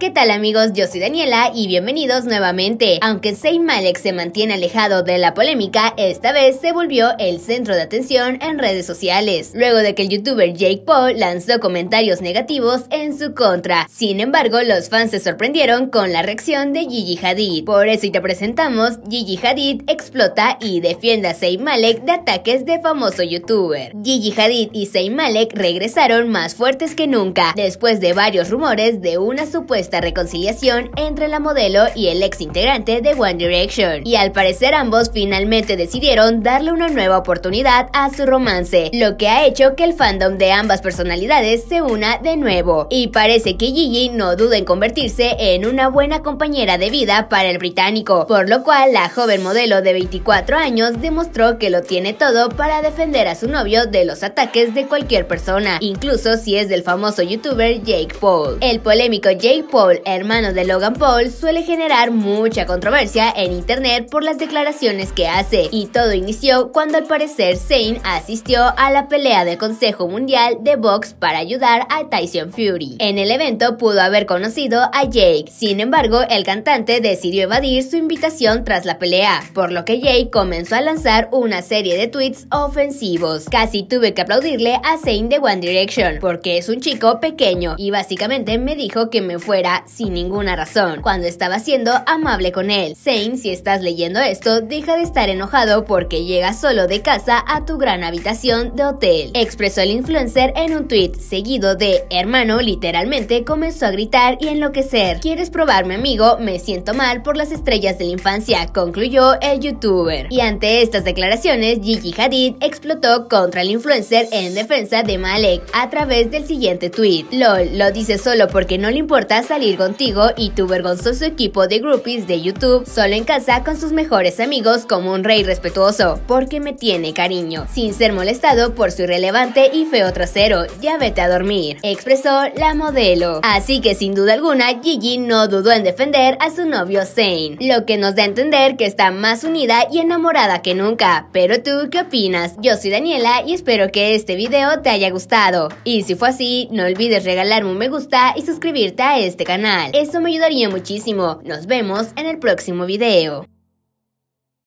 ¿Qué tal amigos? Yo soy Daniela y bienvenidos nuevamente. Aunque Zayn Malek se mantiene alejado de la polémica, esta vez se volvió el centro de atención en redes sociales, luego de que el youtuber Jake Paul lanzó comentarios negativos en su contra. Sin embargo, los fans se sorprendieron con la reacción de Gigi Hadid. Por eso y te presentamos, Gigi Hadid explota y defiende a Zayn Malek de ataques de famoso youtuber. Gigi Hadid y Zayn Malek regresaron más fuertes que nunca, después de varios rumores de una supuesta esta reconciliación entre la modelo y el ex integrante de One Direction. Y al parecer ambos finalmente decidieron darle una nueva oportunidad a su romance, lo que ha hecho que el fandom de ambas personalidades se una de nuevo. Y parece que Gigi no duda en convertirse en una buena compañera de vida para el británico, por lo cual la joven modelo de 24 años demostró que lo tiene todo para defender a su novio de los ataques de cualquier persona, incluso si es del famoso youtuber Jake Paul. El polémico Jake Paul Paul, hermano de Logan Paul, suele generar mucha controversia en internet por las declaraciones que hace, y todo inició cuando al parecer Zane asistió a la pelea del Consejo Mundial de Box para ayudar a Tyson Fury. En el evento pudo haber conocido a Jake, sin embargo el cantante decidió evadir su invitación tras la pelea, por lo que Jake comenzó a lanzar una serie de tweets ofensivos. Casi tuve que aplaudirle a Zane de One Direction, porque es un chico pequeño y básicamente me dijo que me fuera sin ninguna razón, cuando estaba siendo amable con él. Zane, si estás leyendo esto, deja de estar enojado porque llega solo de casa a tu gran habitación de hotel, expresó el influencer en un tweet seguido de hermano literalmente comenzó a gritar y enloquecer. ¿Quieres probarme amigo? Me siento mal por las estrellas de la infancia, concluyó el youtuber. Y ante estas declaraciones, Gigi Hadid explotó contra el influencer en defensa de Malek a través del siguiente tweet. LOL, lo dice solo porque no le importa salir Contigo y tu vergonzoso equipo de groupies de YouTube solo en casa con sus mejores amigos como un rey respetuoso, porque me tiene cariño, sin ser molestado por su irrelevante y feo trasero, ya vete a dormir, expresó la modelo. Así que sin duda alguna, Gigi no dudó en defender a su novio Zane, lo que nos da a entender que está más unida y enamorada que nunca. Pero tú, ¿qué opinas? Yo soy Daniela y espero que este video te haya gustado. Y si fue así, no olvides regalarme un me gusta y suscribirte a este canal canal. Eso me ayudaría muchísimo. Nos vemos en el próximo video.